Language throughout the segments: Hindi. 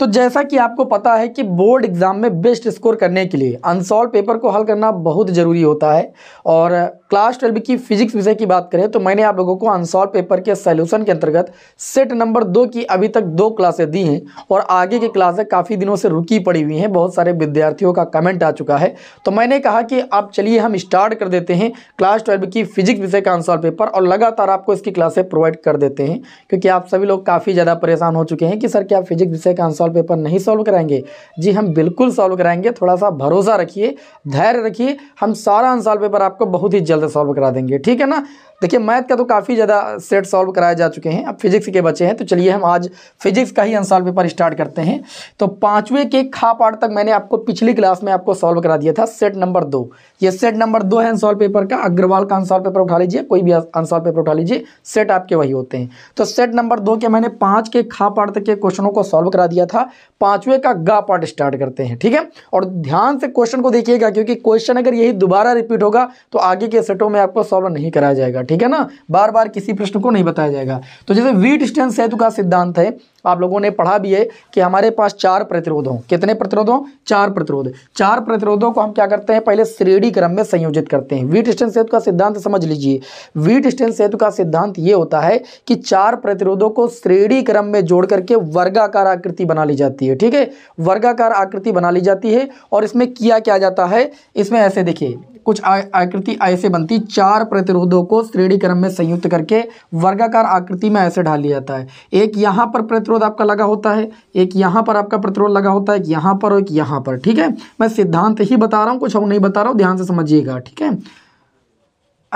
तो जैसा कि आपको पता है कि बोर्ड एग्ज़ाम में बेस्ट स्कोर करने के लिए अनसॉल्व पेपर को हल करना बहुत ज़रूरी होता है और क्लास ट्वेल्व की फिजिक्स विषय की बात करें तो मैंने आप लोगों को अनसॉल्व पेपर के सोल्यूशन के अंतर्गत सेट नंबर दो की अभी तक दो क्लासें दी हैं और आगे की क्लासें काफ़ी दिनों से रुकी पड़ी हुई हैं बहुत सारे विद्यार्थियों का कमेंट आ चुका है तो मैंने कहा कि अब चलिए हम स्टार्ट कर देते हैं क्लास ट्वेल्व की फिजिक्स विषय का अनसॉल्व पेपर और लगातार आपको इसकी क्लासें प्रोवाइड कर देते हैं क्योंकि आप सभी लोग काफ़ी ज़्यादा परेशान हो चुके हैं कि सर क्या फिजिक्स विषय का आंसर सॉल्व पेपर नहीं सॉल्व कराएंगे जी हम बिल्कुल सॉल्व कराएंगे थोड़ा सा भरोसा रखिए धैर्य रखिए हम सारा अनसॉल्व पेपर आपको बहुत ही जल्द सॉल्व करा देंगे ठीक है ना देखिए मैथ का तो काफ़ी ज़्यादा सेट सॉल्व कराए जा चुके हैं अब फिजिक्स के बच्चे हैं तो चलिए हम आज फिजिक्स का ही अनसॉल्व पेपर स्टार्ट करते हैं तो पाँचवें के खा पाठ तक मैंने आपको पिछली क्लास में आपको सॉल्व करा दिया था सेट नंबर दो ये सेट नंबर दो है अनसॉल्व पेपर का अग्रवाल का अनसॉल्व पेपर उठा लीजिए कोई भी अनसॉल्व पेपर उठा लीजिए सेट आपके वही होते हैं तो सेट नंबर दो के मैंने पाँच के खा पाठ तक के क्वेश्चनों को सॉल्व करा दिया था पाँचवें का गा पार्ट स्टार्ट करते हैं ठीक है और ध्यान से क्वेश्चन को देखिएगा क्योंकि क्वेश्चन अगर यही दोबारा रिपीट होगा तो आगे के सेटों में आपको सॉल्व नहीं कराया जाएगा ठीक ठीक है ना बार बार किसी प्रश्न को नहीं बताया जाएगा तो जैसे वी डिस्टेंस सेतु का सिद्धांत है आप लोगों ने पढ़ा भी है कि हमारे पास चार प्रतिरोध हो कितने प्रतिरोध हो चार प्रतिरोध चार प्रतिरोधों को हम क्या करते हैं पहले श्रेणी क्रम में संयोजित करते हैं वी डिस्टेंस सेतु का सिद्धांत समझ लीजिए वी डिस्टेंस सेतु का सिद्धांत ये होता है कि चार प्रतिरोधों को श्रेणी क्रम में जोड़ करके वर्गाकार आकृति बना ली जाती है ठीक है वर्गाकार आकृति बना ली जाती है और इसमें किया क्या जाता है इसमें ऐसे देखिए कुछ आकृति ऐसे बनती चार प्रतिरोधों को श्रेणी क्रम में संयुक्त करके वर्गाकार आकृति में ऐसे ढाल लिया जाता है एक यहाँ पर प्रतिरोध आपका लगा होता है एक यहाँ पर आपका प्रतिरोध लगा होता है एक यहाँ पर और एक यहाँ पर ठीक है मैं सिद्धांत ही बता रहा हूँ कुछ और नहीं बता रहा हूँ ध्यान से समझिएगा ठीक है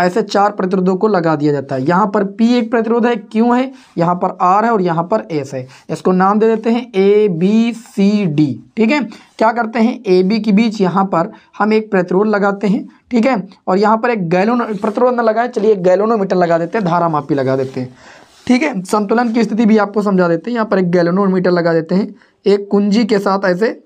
ऐसे चार प्रतिरोधों को लगा दिया जाता है यहाँ पर P एक प्रतिरोध है क्यों है यहाँ पर R है और यहाँ पर S है इसको नाम दे देते हैं ए बी सी डी ठीक है क्या करते हैं ए बी के बीच यहाँ पर हम एक प्रतिरोध लगाते हैं ठीक है और यहाँ पर एक गैलोनो प्रतिरोध न लगाए चलिए एक गैलोनोमीटर लगा देते हैं धारा मापी लगा देते हैं ठीक है संतुलन की स्थिति भी आपको समझा देते हैं यहाँ पर एक गैलोनोमीटर लगा देते हैं एक कुंजी के साथ ऐसे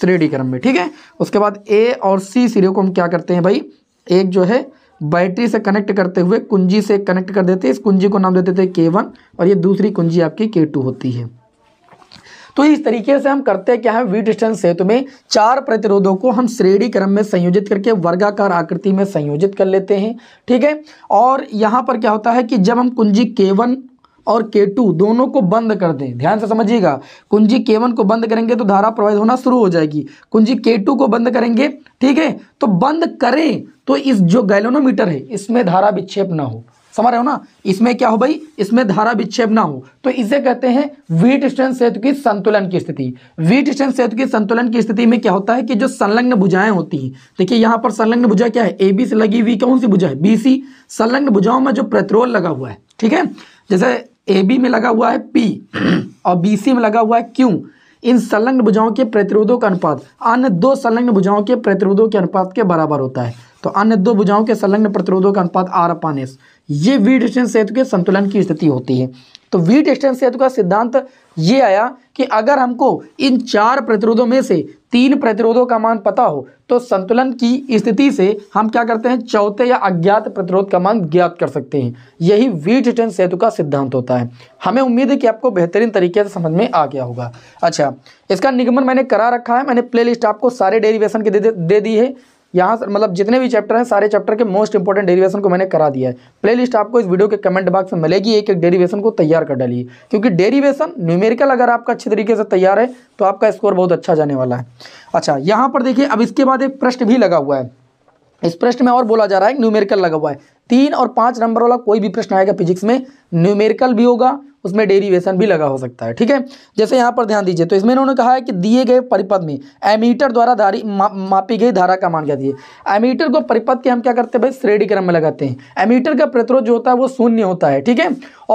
श्रेणी क्रम में ठीक है उसके बाद ए और सी सिरे को हम क्या करते हैं भाई एक जो है बैटरी से कनेक्ट करते हुए कुंजी से कनेक्ट कर देते हैं इस कुंजी को नाम देते थे के वन और ये दूसरी कुंजी आपकी के टू होती है तो इस तरीके से हम करते क्या है वी डिस्टेंस सेतु में चार प्रतिरोधों को हम श्रेणी क्रम में संयोजित करके वर्गाकार आकृति में संयोजित कर लेते हैं ठीक है और यहाँ पर क्या होता है कि जब हम कुंजी के वन और K2 दोनों को बंद कर दें ध्यान से समझिएगा कुंजी K1 को बंद करेंगे तो धारा प्रवाहित होना शुरू हो जाएगी कुंजी K2 को बंद करेंगे ठीक है तो बंद करें तो इस जो गैलोनोमीटर है इसमें धारा विक्षेप ना हो समझ रहे हो ना इसमें क्या हो भाई इसमें धारा विक्षेप ना हो तो इसे कहते हैं वीट स्टेन सेतु की संतुलन की स्थिति वीट स्टेन सेतु की संतुलन की स्थिति में क्या होता है कि जो संलग्न भुजाएं होती हैं देखिए यहां पर संलग्न भुजा क्या है ए बी से लगी हुई कौन सी भुजा है बी सी संलग्न भुजाओं में जो पेट्रोल लगा हुआ है ठीक है जैसे ए बी में लगा हुआ है पी और बी सी में लगा हुआ है क्यू इन संलग्न भुजाओं के प्रतिरोधों का अनुपात अन्य दो संलग्न भुजाओं के प्रतिरोधों के अनुपात के बराबर होता है तो अन्य दो भुजाओं के संलग्न प्रतिरोधों का अनुपात आर अपान एस ये वी डिस्टेंस सेतु के संतुलन की स्थिति होती है तो वी डिस्टेंस सेतु का सिद्धांत ये आया कि अगर हमको इन चार प्रतिरोधों में से तीन प्रतिरोधों का मान पता हो तो संतुलन की स्थिति से हम क्या करते हैं चौथे या अज्ञात प्रतिरोध का मान ज्ञात कर सकते हैं यही वीट सेतु का सिद्धांत होता है हमें उम्मीद है कि आपको बेहतरीन तरीके से समझ में आ गया होगा अच्छा इसका निगमन मैंने करा रखा है मैंने प्लेलिस्ट आपको सारे डेरिवेशन के दे दी है यहाँ मतलब जितने भी चैप्टर हैं सारे चैप्टर के मोस्ट इंपॉर्टेंट डेरिवेशन को मैंने करा दिया है प्लेलिस्ट आपको इस वीडियो के कमेंट बॉक्स में मिलेगी एक एक डेरिवेशन को तैयार कर डालिए क्योंकि डेरिवेशन न्यूमेरिकल अगर आपका अच्छे तरीके से तैयार है तो आपका स्कोर बहुत अच्छा जाने वाला है अच्छा यहाँ पर देखिए अब इसके बाद एक प्रश्न भी लगा हुआ है इस प्रश्न में और बोला जा रहा है न्यूमेरिकल लगा हुआ है तीन और पाँच नंबर वाला कोई भी प्रश्न आएगा फिजिक्स में न्यूमेरिकल भी होगा उसमें डेरिवेशन भी लगा हो सकता है ठीक है जैसे यहाँ पर ध्यान दीजिए तो इसमें इन्होंने कहा है कि दिए गए परिपथ में एमीटर द्वारा धारी मा, मापी गई धारा का मान क्या दिए एमीटर को परिपथ के हम क्या करते हैं भाई श्रेणी क्रम में लगाते हैं एमीटर का प्रतिरोध जो होता है वो शून्य होता है ठीक है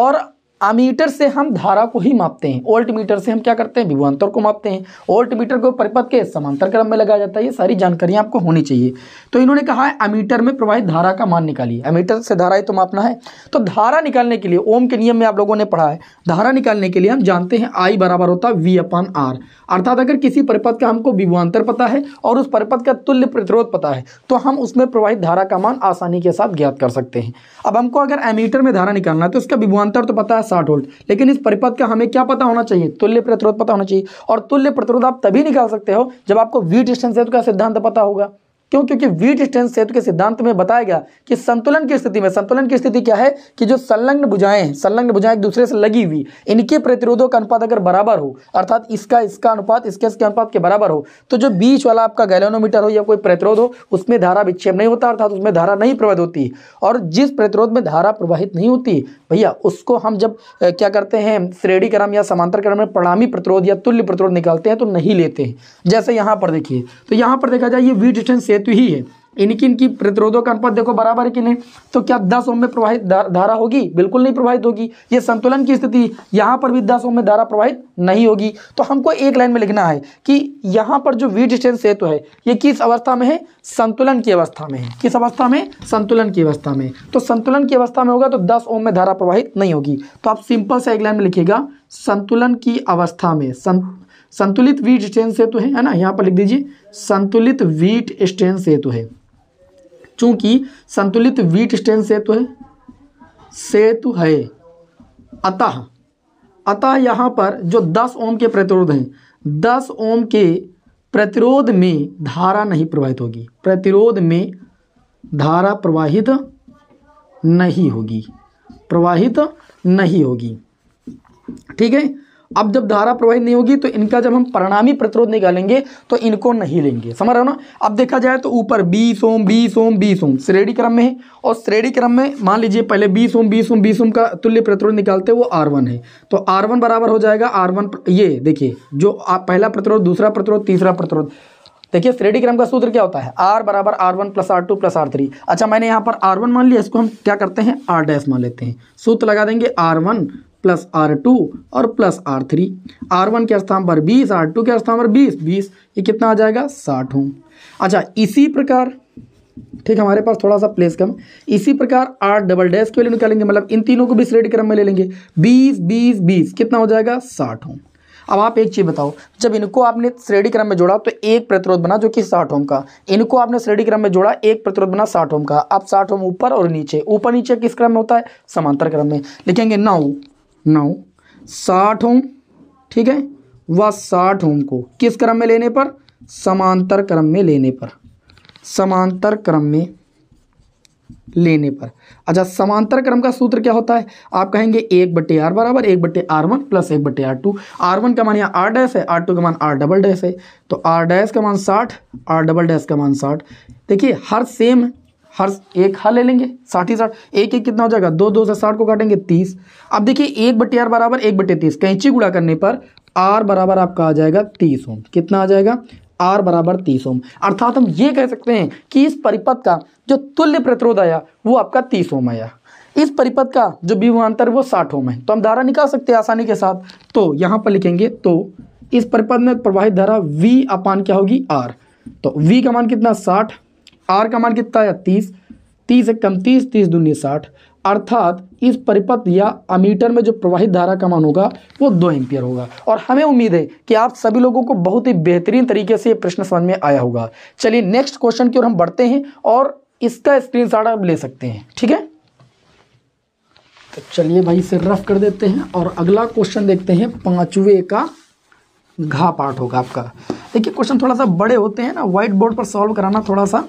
और अमीटर से हम धारा को ही मापते हैं ओल्ट मीटर से हम क्या करते हैं विभुअंतर को मापते हैं ओल्ट मीटर को परिपथ के समांतर क्रम में लगाया जाता है ये सारी जानकारियाँ आपको होनी चाहिए तो इन्होंने कहा है अमीटर में प्रवाहित धारा का मान निकालिए अमीटर से धारा ही तो मापना है तो धारा निकालने के लिए ओम के नियम में आप लोगों ने पढ़ा है धारा निकालने के लिए हम जानते हैं आई बराबर होता है वी अपान आर अर्थात अगर किसी परिपथ का हमको विभुआंतर पता है और उस परिपथ का तुल्य प्रतिरोध पता है तो हम उसमें प्रवाहित धारा का मान आसानी के साथ ज्ञात कर सकते हैं अब हमको अगर अमीटर में धारा निकालना है तो उसका विभुआंतर तो पता है साठ वोल्ट लेकिन इस परिपथ का हमें क्या पता होना चाहिए तुल्य प्रतिरोध पता होना चाहिए और तुल्य प्रतिरोध आप तभी निकाल सकते हो जब आपको वी डिस्टेंस है तो का सिद्धांत पता होगा क्यों क्योंकि वीट डिस्टेंस सेतु के सिद्धांत में बताया गया कि संतुलन की स्थिति में संतुलन की स्थिति क्या है कि जो संलग्न भुजाएं हैं संलग्न भुजाएं एक दूसरे से लगी हुई इनके प्रतिरोधों का अनुपात अगर बराबर हो अर्थात इसका इसका अनुपात इसके इसके अनुपात के बराबर हो तो जो बीच वाला आपका गैलोनोमीटर हो या कोई प्रतिरोध हो उसमें धारा विक्षेप नहीं होता अर्थात उसमें धारा नहीं प्रवाहित होती और जिस प्रतिरोध में धारा प्रवाहित नहीं होती भैया उसको हम जब क्या करते हैं श्रेणी क्रम या समांतर क्रम में प्रणामी प्रतिरोध या तुल्य प्रतिरोध निकालते हैं तो नहीं लेते हैं जैसे यहाँ पर देखिए तो यहाँ पर देखा जाए ये वीट डिस्टेंस सेतु हेतु तो ही है इनकी इनकी प्रतिरोधों का अनुपात देखो बराबर है कि नहीं तो क्या दस ओम में प्रवाहित धारा होगी बिल्कुल नहीं प्रवाहित होगी ये संतुलन की स्थिति यहाँ पर भी दस ओम में धारा प्रवाहित नहीं होगी तो हमको एक लाइन में लिखना है कि यहाँ पर जो वी डिस्टेंस है तो है ये किस अवस्था में है संतुलन की अवस्था में है किस अवस्था में संतुलन की अवस्था में तो संतुलन की अवस्था में होगा तो दस ओम में धारा प्रवाहित नहीं होगी तो आप सिंपल से एक लाइन में लिखिएगा संतुलन की अवस्था में सं संतुलित वीट स्टेन सेतु है है ना यहाँ पर लिख दीजिए संतुलित वीट स्टेन सेतु है चूंकि संतुलित वीट स्टेन सेतु है सेतु है अतः अतः यहाँ पर जो दस ओम के प्रतिरोध हैं दस ओम के प्रतिरोध में धारा नहीं प्रवाहित होगी प्रतिरोध में धारा प्रवाहित नहीं होगी प्रवाहित नहीं होगी ठीक है अब जब धारा प्रवाहित नहीं होगी तो इनका जब हम परिणामी प्रतिरोध निकालेंगे तो इनको नहीं लेंगे समझ रहे हो ना अब देखा जाए तो ऊपर बीस ओम बीस ओम बीस ओम श्रेणी क्रम में है और श्रेणी क्रम में मान लीजिए पहले बीस ओम बीस ओम बीस ओम का तुल्य प्रतिरोध निकालते हैं वो आर वन है तो आर वन बराबर हो जाएगा आर वन ये देखिए जो आप पहला प्रतिरोध दूसरा प्रतिरोध तीसरा प्रतिरोध देखिए श्रेणी क्रम का सूत्र क्या होता है आर बराबर R one plus R two plus R three अच्छा मैंने यहाँ पर आर वन मान लिया इसको हम क्या करते हैं आर डैश मान लेते हैं सूत्र लगा देंगे R one plus R two और plus R three R one के स्थान पर बीस आर टू के स्थान पर बीस बीस ये कितना आ जाएगा साठ ओम अच्छा इसी प्रकार ठीक हमारे पास थोड़ा सा प्लेस कम इसी प्रकार आर डबल डैश के लिए निकालेंगे मतलब इन तीनों को भी श्रेणी क्रम में ले लेंगे बीस बीस बीस कितना हो जाएगा साठ ओम अब आप एक चीज़ बताओ जब इनको आपने श्रेणी क्रम में जोड़ा तो एक प्रतिरोध बना जो कि साठ ओम का इनको आपने श्रेणी क्रम में जोड़ा एक प्रतिरोध बना साठ ओम का अब साठ ओम ऊपर और नीचे ऊपर नीचे किस क्रम में होता है समांतर क्रम में लिखेंगे नौ नौ साठ ओम ठीक है व साठ ओम को किस क्रम में लेने पर समांतर क्रम में लेने पर समांतर क्रम में लेने पर अच्छा समांतर क्रम का सूत्र क्या होता है आप कहेंगे एक बटे आर बराबर एक बटे आर वन प्लस एक बटे आर टू आर वन का मान यहाँ आर डैश है आर टू का मान आर डबल डैश है तो आर डैश का मान साठ आर डबल डैश का मान साठ देखिए हर सेम है हर एक हर ले लेंगे साठ ही साठ एक एक कितना हो जाएगा दो दो से साठ को काटेंगे तीस अब देखिए एक बटे आर बराबर एक बटे तीस कैंची गुड़ा करने पर आर बराबर आपका आ जाएगा तीस ओम कितना आ जाएगा आर बराबर तीस ओम अर्थात हम ये कह सकते हैं कि इस परिपथ का जो तुल्य प्रतिरोध आया वो आपका तीस ओम आया इस परिपथ का जो विभवान्तर वो साठ ओम है तो हम धारा निकाल सकते हैं आसानी के साथ तो यहाँ पर लिखेंगे तो इस परिपथ में प्रवाहित धारा वी अपान क्या होगी आर तो वी का मान कितना साठ आर का मान कितना है तीस तीस एक कम तीस तीस दूनी साठ अर्थात इस परिपथ या अमीटर में जो प्रवाहित धारा का मान होगा वो दो एम्पियर होगा और हमें उम्मीद है कि आप सभी लोगों को बहुत ही बेहतरीन तरीके से ये प्रश्न समझ में आया होगा चलिए नेक्स्ट क्वेश्चन की ओर हम बढ़ते हैं और इसका स्क्रीनशॉट आप ले सकते हैं ठीक है तो चलिए भाई इसे रफ कर देते हैं और अगला क्वेश्चन देखते हैं पांचवे का घा पार्ट होगा आपका देखिए क्वेश्चन थोड़ा सा बड़े होते हैं ना व्हाइट बोर्ड पर सॉल्व कराना थोड़ा सा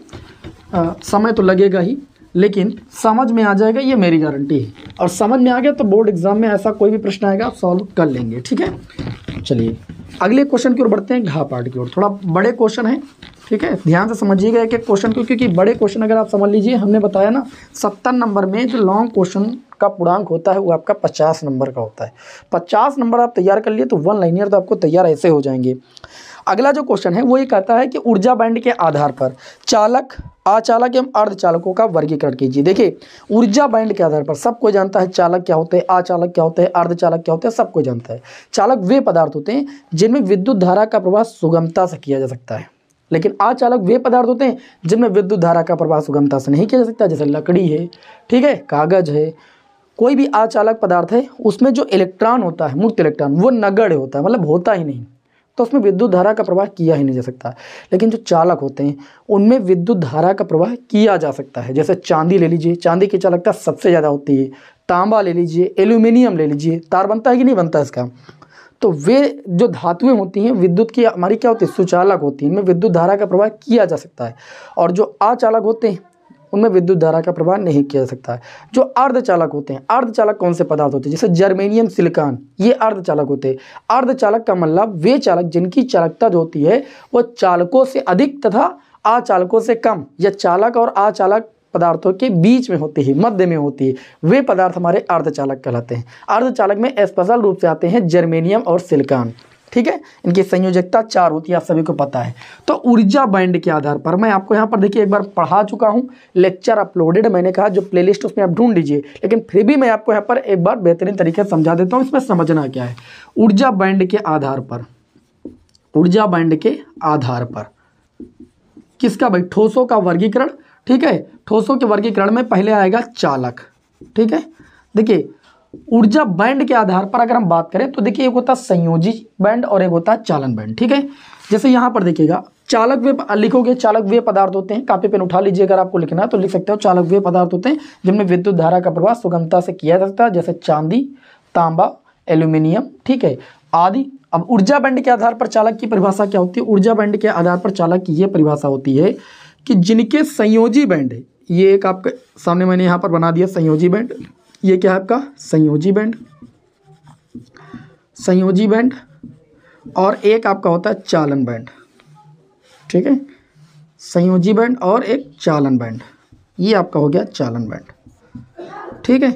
आ, समय तो लगेगा ही लेकिन समझ में आ जाएगा ये मेरी गारंटी है और समझ में आ गया तो बोर्ड एग्ज़ाम में ऐसा कोई भी प्रश्न आएगा आप सॉल्व कर लेंगे ठीक है चलिए अगले क्वेश्चन की ओर बढ़ते हैं घा पार्ट की ओर थोड़ा बड़े क्वेश्चन है ठीक है ध्यान से समझिएगा एक एक क्वेश्चन को क्योंकि बड़े क्वेश्चन अगर आप समझ लीजिए हमने बताया ना सत्तर नंबर में जो लॉन्ग क्वेश्चन का पूर्णांक होता है वो आपका पचास नंबर का होता है पचास नंबर आप तैयार कर लिए तो वन लाइनियर तो आपको तैयार ऐसे हो जाएंगे अगला जो क्वेश्चन है वो ये कहता है कि ऊर्जा बैंड के आधार पर चालक अचालक एवं अर्धचालकों का वर्गीकरण कीजिए देखिए ऊर्जा बैंड के आधार पर सबको जानता है चालक क्या होते हैं अचालक क्या होते हैं अर्धचालक क्या होते हैं सब कोई जानता है चालक वे पदार्थ होते हैं जिनमें विद्युत धारा का प्रवाह सुगमता से किया जा सकता है लेकिन अचालक वे पदार्थ होते हैं जिनमें विद्युत धारा का प्रवाह सुगमता से नहीं किया जा सकता जैसे लकड़ी है ठीक है कागज है कोई भी आचालक पदार्थ है उसमें जो इलेक्ट्रॉन होता है मुक्त इलेक्ट्रॉन वो नगड़ होता है मतलब होता ही नहीं तो उसमें विद्युत धारा का प्रवाह किया ही नहीं जा सकता लेकिन जो चालक होते हैं उनमें विद्युत धारा का प्रवाह किया जा सकता है जैसे चांदी ले लीजिए चांदी की चालकता सबसे ज़्यादा होती है तांबा ले लीजिए एल्यूमिनियम ले लीजिए तार बनता है कि नहीं बनता इसका तो वे जो धातुएं होती हैं विद्युत की हमारी क्या होती है सुचालक होती है इनमें विद्युत धारा का प्रवाह किया जा सकता है और जो अचालक होते हैं उनमें विद्युत धारा का प्रवाह नहीं किया सकता है जो अर्धचालक होते हैं अर्धचालक कौन से पदार्थ होते हैं जैसे जर्मेनियम सिलिकॉन ये अर्धचालक होते हैं अर्धचालक का मतलब वे चालक जिनकी चालकता जो होती है वह चालकों से अधिक तथा आचालकों से कम या चालक और आचालक पदार्थों के बीच में होती है मध्य में होती है वे पदार्थ हमारे अर्धचालक कहलाते हैं अर्धचालक में स्पेशल रूप से आते हैं जर्मेनियम और सिलिकॉन ठीक है इनकी संयोजकता चार होती है आप सभी को पता है तो ऊर्जा बैंड के आधार पर मैं आपको यहाँ पर देखिए एक बार पढ़ा चुका हूँ लेक्चर अपलोडेड मैंने कहा जो प्ले उसमें आप ढूंढ लीजिए लेकिन फिर भी मैं आपको यहाँ पर एक बार बेहतरीन तरीके से समझा देता हूँ इसमें समझना क्या है ऊर्जा बैंड के आधार पर ऊर्जा बैंड के आधार पर किसका भाई ठोसों का वर्गीकरण ठीक है ठोसों के वर्गीकरण में पहले आएगा चालक ठीक है देखिए ऊर्जा बैंड के आधार पर अगर हम बात करें तो देखिए एक होता है संयोजी बैंड और एक होता है चालन बैंड ठीक है जैसे यहाँ पर देखिएगा चालक वे लिखोगे चालक वे पदार्थ होते हैं कापी पेन उठा लीजिए अगर आपको लिखना है तो लिख सकते हो चालक वे पदार्थ होते हैं जिनमें विद्युत धारा का प्रवाह सुगमता से किया जा सकता है जैसे चांदी तांबा एल्यूमिनियम ठीक है आदि अब ऊर्जा बैंड के आधार पर चालक की परिभाषा क्या होती है ऊर्जा बैंड के आधार पर चालक की ये परिभाषा होती है कि जिनके संयोजी बैंड ये एक आपके सामने मैंने यहाँ पर बना दिया संयोजी बैंड ये क्या है आपका संयोजी बैंड संयोजी बैंड और एक आपका होता है चालन बैंड ठीक है संयोजी बैंड और एक चालन बैंड ये आपका हो गया चालन बैंड ठीक है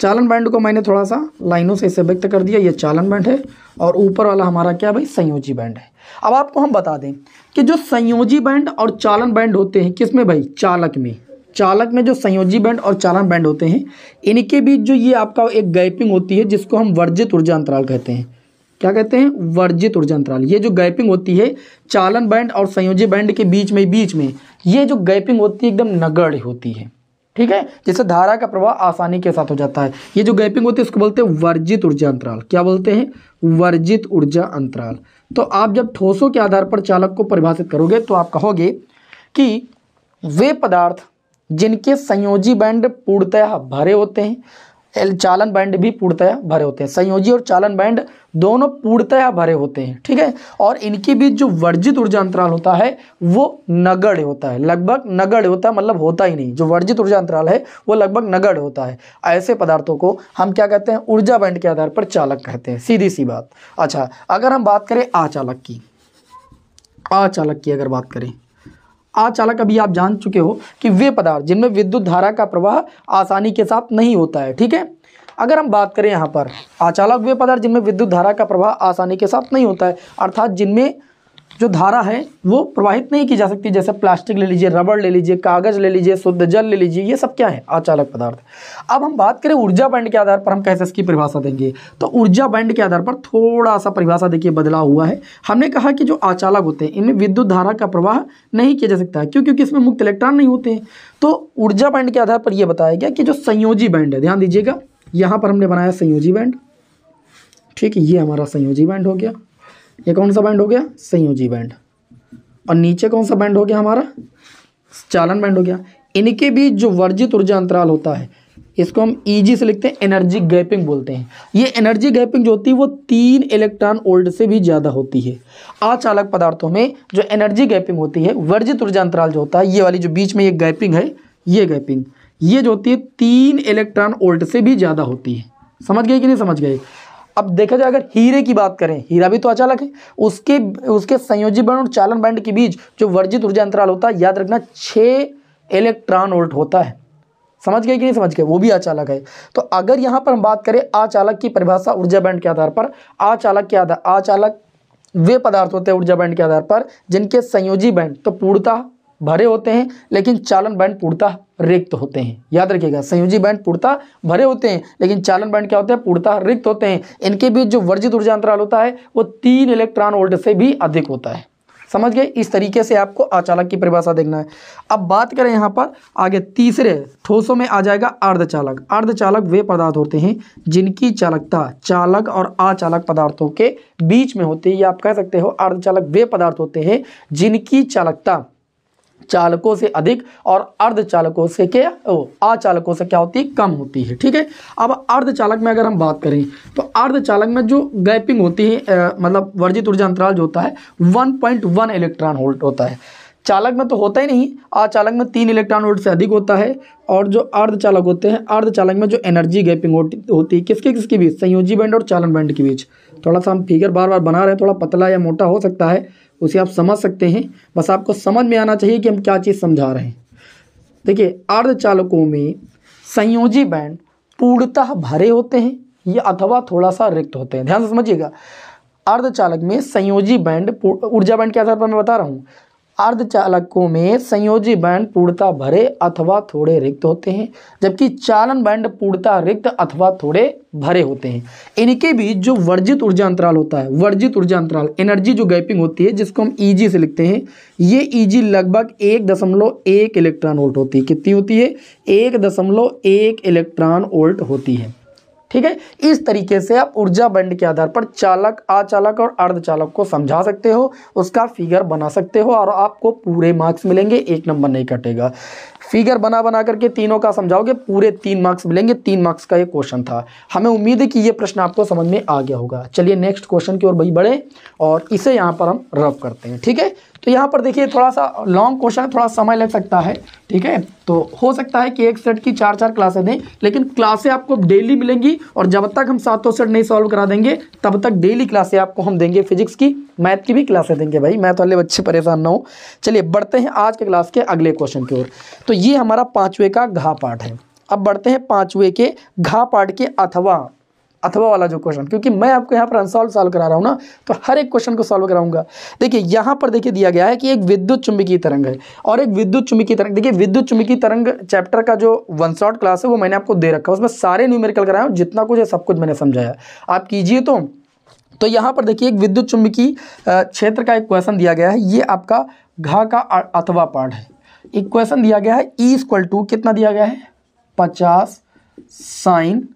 चालन बैंड को मैंने थोड़ा सा लाइनों से इसे व्यक्त कर दिया ये चालन बैंड है और ऊपर वाला हमारा क्या भाई संयोजी बैंड है अब आपको हम बता दें कि जो संयोजी बैंड और चालन बैंड होते हैं किस में भाई चालक में चालक में जो संयोजी बैंड और चालन बैंड होते हैं इनके बीच जो ये आपका एक गैपिंग होती है जिसको हम वर्जित ऊर्जा अंतराल कहते हैं क्या कहते हैं वर्जित ऊर्जा अंतराल ये जो गैपिंग होती है चालन बैंड और संयोजी बैंड के बीच में बीच में ये जो गैपिंग होती है एकदम नगण्य होती है ठीक है जैसे धारा का प्रवाह आसानी के साथ हो जाता है ये जो गैपिंग होती है उसको बोलते हैं वर्जित ऊर्जा अंतराल क्या बोलते हैं वर्जित ऊर्जा अंतराल तो आप जब ठोसों के आधार पर चालक को परिभाषित करोगे तो आप कहोगे कि वे पदार्थ जिनके संयोजी बैंड पूर्णतया भरे होते हैं चालन बैंड भी पूर्णतया भरे होते हैं संयोजी और चालन बैंड दोनों पूर्णतया भरे होते हैं ठीक है और इनके बीच जो वर्जित ऊर्जा अंतराल होता है वो नगड़ होता है लगभग नगड़ होता है मतलब होता ही नहीं जो वर्जित ऊर्जा अंतराल है वो लगभग नगड़ होता है ऐसे पदार्थों को हम क्या कहते हैं ऊर्जा बैंड के आधार पर चालक कहते हैं सीधी सी बात अच्छा अगर हम बात करें आचालक की आचालक की अगर बात करें चालक अभी आप जान चुके हो कि वे पदार्थ जिनमें विद्युत धारा का प्रवाह आसानी के साथ नहीं होता है ठीक है अगर हम बात करें यहाँ पर आचालक वे पदार्थ जिनमें विद्युत धारा का प्रवाह आसानी के साथ नहीं होता है अर्थात जिनमें जो धारा है वो प्रवाहित नहीं की जा सकती जैसे प्लास्टिक ले लीजिए रबड़ ले लीजिए कागज ले लीजिए शुद्ध जल ले लीजिए ये सब क्या है अचालक पदार्थ अब हम बात करें ऊर्जा बैंड के आधार पर हम कैसे इसकी परिभाषा देंगे तो ऊर्जा बैंड के आधार पर थोड़ा सा परिभाषा देखिए बदलाव हुआ है हमने कहा कि जो अचालक होते हैं इनमें विद्युत धारा का प्रवाह नहीं किया जा सकता है क्यों क्योंकि इसमें मुक्त इलेक्ट्रॉन नहीं होते हैं तो ऊर्जा बैंड के आधार पर यह बताया गया कि जो संयोजी बैंड है ध्यान दीजिएगा यहाँ पर हमने बनाया संयोजी बैंड ठीक है ये हमारा संयोजी बैंड हो गया ये कौन सा बैंड हो गया संयोजी बैंड और नीचे कौन सा बैंड हो गया हमारा चालन बैंड हो गया इनके बीच जो वर्जित ऊर्जा अंतराल होता है इसको हम ईजी e से लिखते हैं एनर्जी गैपिंग बोलते हैं ये एनर्जी गैपिंग जो होती है वो तीन इलेक्ट्रॉन ओल्ड से भी ज़्यादा होती है अचालक पदार्थों में जो एनर्जी गैपिंग होती है वर्जित ऊर्जा अंतराल जो होता है ये वाली जो बीच में ये गैपिंग है ये गैपिंग ये जो होती है तीन इलेक्ट्रॉन ओल्ट से भी ज़्यादा होती है समझ गए कि नहीं समझ गए अब देखा जाए अगर हीरे की बात करें हीरा भी तो अचालक है उसके उसके संयोजी बैंड और चालन बैंड के बीच जो वर्जित ऊर्जा अंतराल होता है याद रखना छः इलेक्ट्रॉन वोल्ट होता है समझ गए कि नहीं समझ गए वो भी अचालक है तो अगर यहाँ पर हम बात करें आचालक की परिभाषा ऊर्जा बैंड के आधार पर आचालक के आधार आचालक वे पदार्थ होते हैं ऊर्जा बैंड के आधार पर जिनके संयोजी बैंड तो पूर्णता भरे होते हैं लेकिन चालन बैंड पूर्णतः रिक्त होते हैं याद रखिएगा संयोजी बैंड पूर्णतः भरे होते हैं लेकिन चालन बैंड क्या होते हैं पूर्णतः रिक्त होते हैं इनके बीच जो वर्जित ऊर्जा अंतराल होता है वो तीन इलेक्ट्रॉन वोल्ट से भी अधिक होता है समझ गए इस तरीके से आपको अचालक की परिभाषा देखना है अब बात करें यहाँ पर आगे तीसरे ठोसों में आ जाएगा अर्धचालक अर्धचालक वे पदार्थ होते हैं जिनकी चालकता चालक और अचालक पदार्थों के बीच में होती है या आप कह सकते हो अर्धचालक वे पदार्थ होते हैं जिनकी चालकता चालकों से अधिक और अर्धचालकों से क्या वो अचालकों से क्या होती है कम होती है ठीक है अब अर्धचालक में अगर हम बात करें तो अर्धचालक में जो गैपिंग होती है आ, मतलब वर्जित ऊर्जा अंतराल जो होता है वन इलेक्ट्रॉन होल्ट होता है चालक में तो होता ही नहीं अचालक में तीन इलेक्ट्रॉन वोल्ट से अधिक होता है और जो अर्धचालक होते हैं अर्धचालक में जो एनर्जी गैपिंग होती है किसके किसके बीच संयोजी बैंड और चालन बैंड के बीच थोड़ा सा हम फिगर बार बार बना रहे हैं थोड़ा पतला या मोटा हो सकता है उसे आप समझ सकते हैं बस आपको समझ में आना चाहिए कि हम क्या चीज़ समझा रहे हैं देखिए अर्धचालकों में संयोजी बैंड पूर्णतः भरे होते हैं या अथवा थोड़ा सा रिक्त होते हैं ध्यान से समझिएगा अर्धचालक में संयोजी बैंड ऊर्जा बैंड के आधार पर मैं बता रहा हूँ अर्धचालकों में संयोजी बैंड पूर्णता भरे अथवा थोड़े रिक्त होते हैं जबकि चालन बैंड पूर्णता रिक्त अथवा थोड़े भरे होते हैं इनके बीच जो वर्जित ऊर्जा अंतराल होता है वर्जित ऊर्जा अंतराल एनर्जी जो गैपिंग होती है जिसको हम ईजी से लिखते हैं ये ईजी लगभग एक दशमलव एक इलेक्ट्रॉन वोल्ट होती है कितनी होती है एक दशमलव एक इलेक्ट्रॉन वोल्ट होती है ठीक है इस तरीके से आप ऊर्जा बंड के आधार पर चालक अचालक और अर्धचालक को समझा सकते हो उसका फिगर बना सकते हो और आपको पूरे मार्क्स मिलेंगे एक नंबर नहीं कटेगा फिगर बना बना करके तीनों का समझाओगे पूरे तीन मार्क्स मिलेंगे तीन मार्क्स का ये क्वेश्चन था हमें उम्मीद है कि ये प्रश्न आपको समझ में आ गया होगा चलिए नेक्स्ट क्वेश्चन की ओर भाई बढ़े और इसे यहाँ पर हम रफ करते हैं ठीक है तो यहाँ पर देखिए थोड़ा सा लॉन्ग क्वेश्चन थोड़ा समय लग सकता है ठीक है तो हो सकता है कि एक सेट की चार चार क्लासें दें लेकिन क्लासें आपको डेली मिलेंगी और जब तक हम सातों सेट नहीं सॉल्व करा देंगे तब तक डेली क्लासें आपको हम देंगे फिजिक्स की मैथ की भी क्लासें देंगे भाई मैथ वाले तो बच्चे परेशान ना हो चलिए बढ़ते हैं आज के क्लास के अगले क्वेश्चन की ओर तो ये हमारा पाँचवें का घा पाठ है अब बढ़ते हैं पाँचवें के घा पाठ के अथवा अथवा वाला जो क्वेश्चन क्योंकि मैं आपको यहाँ पर अनसॉल्व सॉल्व करा रहा हूँ ना तो हर एक क्वेश्चन को सॉल्व कराऊंगा देखिए यहाँ पर देखिए दिया गया है कि एक विद्युत चुंबकीय तरंग है और एक विद्युत चुंबकीय तरंग देखिए विद्युत चुंबकीय तरंग चैप्टर का जो वन शॉट क्लास है वो मैंने आपको दे रखा है उसमें सारे न्यूमेरिकल कराया हूँ जितना कुछ है सब कुछ मैंने समझाया आप कीजिए तो तो यहाँ पर देखिए एक विद्युत चुंबकीय क्षेत्र का एक क्वेश्चन दिया गया है ये आपका घा का अथवा पार्ट है एक क्वेश्चन दिया गया है ई इक्वल टू कितना दिया गया है पचास साइन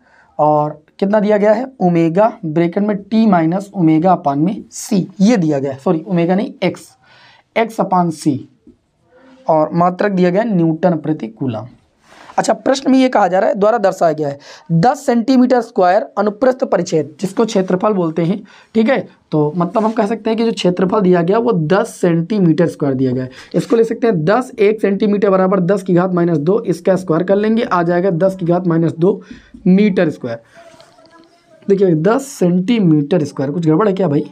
और कितना दिया गया है ओमेगा ब्रेकेट में टी माइनस ओमेगा अपान में सी ये दिया गया है सॉरी ओमेगा नहीं एक्स एक्स अपान सी और मात्रक दिया गया है न्यूटन प्रति कूलम अच्छा प्रश्न में ये कहा जा रहा है द्वारा दर्शाया गया है दस सेंटीमीटर स्क्वायर अनुप्रस्थ परिच्छेद जिसको क्षेत्रफल बोलते हैं ठीक है तो मतलब हम कह सकते हैं कि जो क्षेत्रफल दिया गया वो दस सेंटीमीटर स्क्वायर दिया गया है इसको ले सकते हैं दस एक सेंटीमीटर बराबर दस की घात माइनस दो इसका स्क्वायर कर लेंगे आ जाएगा दस की घात माइनस दो मीटर स्क्वायर देखिए दस सेंटीमीटर स्क्वायर कुछ गड़बड़ है क्या भाई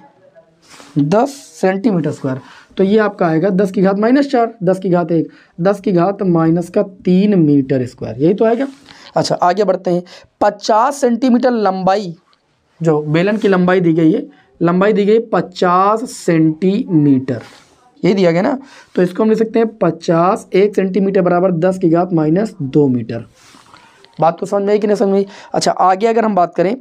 दस सेंटीमीटर स्क्वायर तो ये आपका आएगा दस की घात माइनस चार दस की घात एक दस की घात माइनस का तीन मीटर स्क्वायर यही तो आएगा अच्छा आगे बढ़ते हैं पचास सेंटीमीटर लंबाई जो बेलन की लंबाई दी गई है लंबाई दी गई पचास सेंटीमीटर यही दिया गया ना तो इसको हम ले सकते हैं पचास एक सेंटीमीटर बराबर दस की घात माइनस दो मीटर बात को तो समझ में आई कि नहीं समझ में आई अच्छा आगे अगर हम बात करें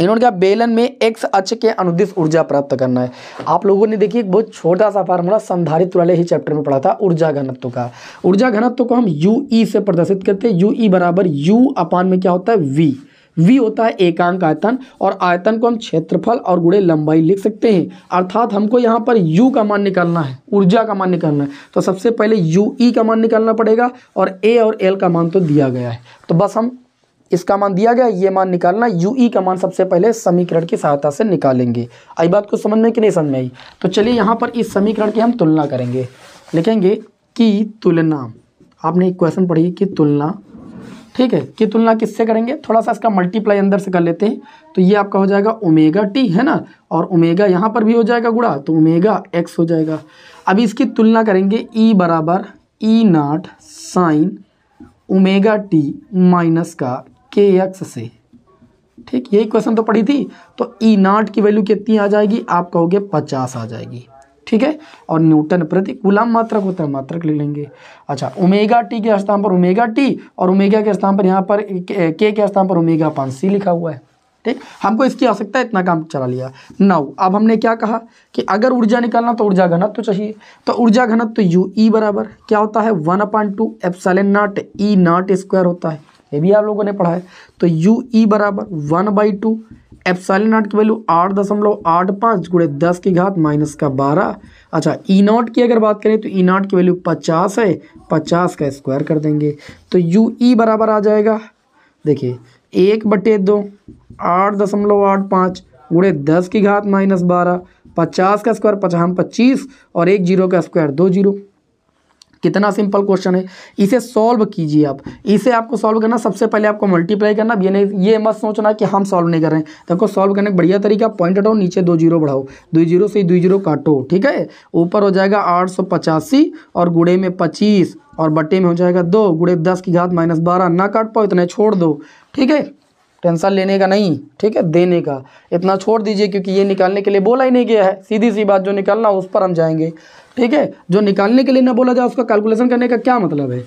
इन्होंने कहा बेलन में एक्स अच्छ के अनुदिश ऊर्जा प्राप्त करना है आप लोगों ने देखिए एक बहुत छोटा सा फार्मूला संधारित्र वाले ही चैप्टर में पढ़ा था ऊर्जा घनत्व का ऊर्जा घनत्व को हम यू ई e से प्रदर्शित करते हैं यू ई e बराबर यू अपान में क्या होता है वी वी होता है एकांक आयतन और आयतन को हम क्षेत्रफल और गुड़े लंबाई लिख सकते हैं अर्थात हमको यहाँ पर यू का मान निकालना है ऊर्जा का मान निकालना है तो सबसे पहले यू ई e का मान निकालना पड़ेगा और ए और एल का मान तो दिया गया है तो बस हम इसका मान दिया गया ये मान निकालना यू ई e का मान सबसे पहले समीकरण की सहायता से निकालेंगे आई बात को समझ में कि नहीं समझ में आई तो चलिए यहाँ पर इस समीकरण की हम तुलना करेंगे लिखेंगे कि तुलना आपने एक क्वेश्चन पढ़ी कि तुलना ठीक है कि तुलना किससे करेंगे थोड़ा सा इसका मल्टीप्लाई अंदर से कर लेते हैं तो ये आपका हो जाएगा ओमेगा टी है ना और ओमेगा यहाँ पर भी हो जाएगा गुड़ा तो ओमेगा एक्स हो जाएगा अभी इसकी तुलना करेंगे ई e बराबर E naught sine omega T minus का के एक्स से ठीक यही क्वेश्चन तो पढ़ी थी तो ई e नाट की वैल्यू कितनी आ जाएगी आप कहोगे पचास आ जाएगी ठीक है और न्यूटन प्रति गुलाम मात्रक होता है मात्रक ले लेंगे अच्छा ओमेगा टी के स्थान पर ओमेगा टी और ओमेगा के स्थान पर यहाँ पर के के स्थान पर ओमेगा पान सी लिखा हुआ है ठीक हमको इसकी आवश्यकता है इतना काम चला लिया नाउ अब हमने क्या कहा कि अगर ऊर्जा निकालना तो ऊर्जा घनत्व तो चाहिए तो ऊर्जा घनत्व तो यू ई e बराबर क्या होता है one upon two epsilon naught E e naught square होता है ये भी आप लोगों ने पढ़ा है तो यू ई e बराबर वन बाई टू साली नॉट की वैल्यू आठ दशमलव आठ पाँच गुड़े दस की घात माइनस का बारह अच्छा ई e नॉट की अगर बात करें तो ई e नॉट की वैल्यू पचास है पचास का स्क्वायर कर देंगे तो यू ई बराबर आ जाएगा देखिए एक बटे दो आठ दशमलव आठ पाँच गुड़े दस की घात माइनस बारह पचास का स्क्वायर पचास पच्चीस और एक जीरो का स्क्वायर दो जीरो कितना सिंपल क्वेश्चन है इसे सॉल्व कीजिए आप इसे आपको सॉल्व करना सबसे पहले आपको मल्टीप्लाई करना ये नहीं ये मत सोचना कि हम सॉल्व नहीं कर रहे हैं देखो सॉल्व करने का बढ़िया तरीका पॉइंट हटाओ नीचे दो जीरो बढ़ाओ दो जीरो से दो जीरो काटो ठीक है ऊपर हो जाएगा आठ सौ पचासी और गुड़े में पच्चीस और बटे में हो जाएगा दो गुड़े दस की घात माइनस बारह ना काट पाओ इतने छोड़ दो ठीक है टेंशन लेने का नहीं ठीक है देने का इतना छोड़ दीजिए क्योंकि ये निकालने के लिए बोला ही नहीं गया है सीधी सी बात जो निकालना उस पर हम जाएंगे ठीक है जो निकालने के लिए ना बोला जाए उसका कैलकुलेशन करने का क्या मतलब है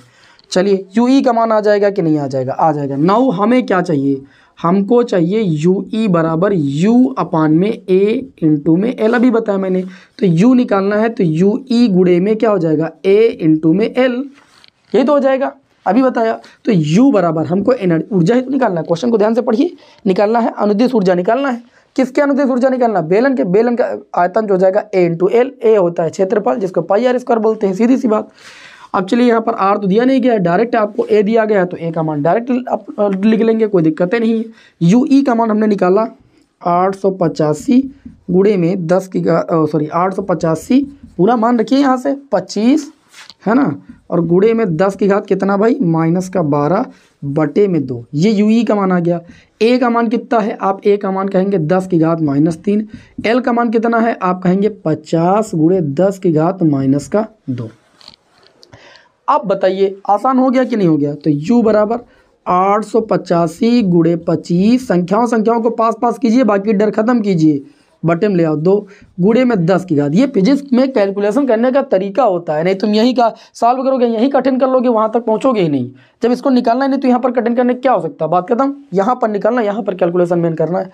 चलिए यू ई e का मान आ जाएगा कि नहीं आ जाएगा आ जाएगा नाउ हमें क्या चाहिए हमको चाहिए यू ई e बराबर यू अपान में ए इंटू में एल अभी बताया मैंने तो यू निकालना है तो यू ई e गुड़े में क्या हो जाएगा ए इंटू में एल यही तो हो जाएगा अभी बताया तो यू बराबर हमको एनर्जी ऊर्जा ही तो निकालना है क्वेश्चन को ध्यान से पढ़िए निकालना है अनुदेश ऊर्जा निकालना है किसके अनुदेश ऊर्जा निकालना बेलन के बेलन का आयतन जो हो जाएगा ए इंटू एल ए होता है क्षेत्रफल जिसको पाई आर स्क्वायर बोलते हैं सीधी सी बात अब चलिए यहाँ पर आर तो दिया नहीं गया डायरेक्ट आपको ए दिया गया तो ए का मान डायरेक्ट आप लिख लेंगे कोई दिक्कतें नहीं यू ई e का मान हमने निकाला आठ सौ पचासी गुड़े में दस की सॉरी आठ सौ पचासी पूरा मान रखिए यहाँ से पच्चीस है ना और गुड़े में दस की घात कितना भाई माइनस का बारह बटे में दो ये यू ई का मान आ गया ए का मान कितना है आप ए का मान कहेंगे दस की घात माइनस तीन एल का मान कितना है आप कहेंगे पचास गुड़े दस की घात माइनस का दो अब बताइए आसान हो गया कि नहीं हो गया तो u बराबर आठ सौ पचासी गुड़े पच्चीस संख्याओं संख्याओं को पास पास कीजिए बाकी डर खत्म कीजिए बटे में ले आओ दो गुड़े में दस की घात ये फिजिक्स में कैलकुलेशन करने का तरीका होता है नहीं तुम यहीं का सॉल्व करोगे यहीं कठिन कर लोगे वहाँ तक पहुँचोगे ही नहीं जब इसको निकालना है नहीं तो यहाँ पर कठिन करने क्या हो सकता है बात हूँ यहाँ पर निकालना यहाँ पर कैलकुलेशन मेन करना है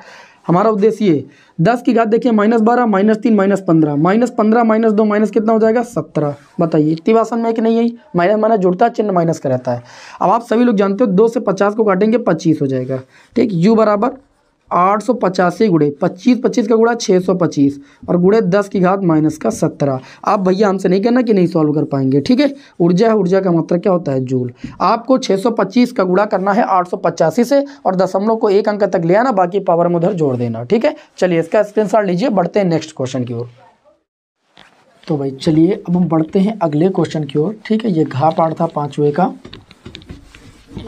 हमारा उद्देश्य ये दस की घात देखिए माइनस बारह माइनस तीन माइनस पंद्रह माइनस पंद्रह माइनस दो माइनस कितना हो जाएगा सत्रह बताइए इतनी आसान में एक नहीं है माइनस माइनस जुड़ता है चिन्ह माइनस का रहता है अब आप सभी लोग जानते हो दो से पचास को काटेंगे पच्चीस हो जाएगा ठीक यू बराबर आठ सौ पचासी गुड़े पच्चीस पच्चीस का गुड़ा छः सौ पच्चीस और गुड़े दस की घात माइनस का सत्रह आप भैया हमसे नहीं कहना कि नहीं सॉल्व कर पाएंगे ठीक है ऊर्जा है ऊर्जा का मात्रा मतलब क्या होता है जूल आपको छः सौ पच्चीस का गुड़ा करना है आठ सौ पचासी से और दशमलव को एक अंक तक ले आना बाकी पावर में उधर जोड़ देना ठीक है चलिए इसका स्क्रीन लीजिए बढ़ते हैं नेक्स्ट क्वेश्चन की ओर तो भाई चलिए अब हम बढ़ते हैं अगले क्वेश्चन की ओर ठीक है ये घा पाठ था पाँचवें का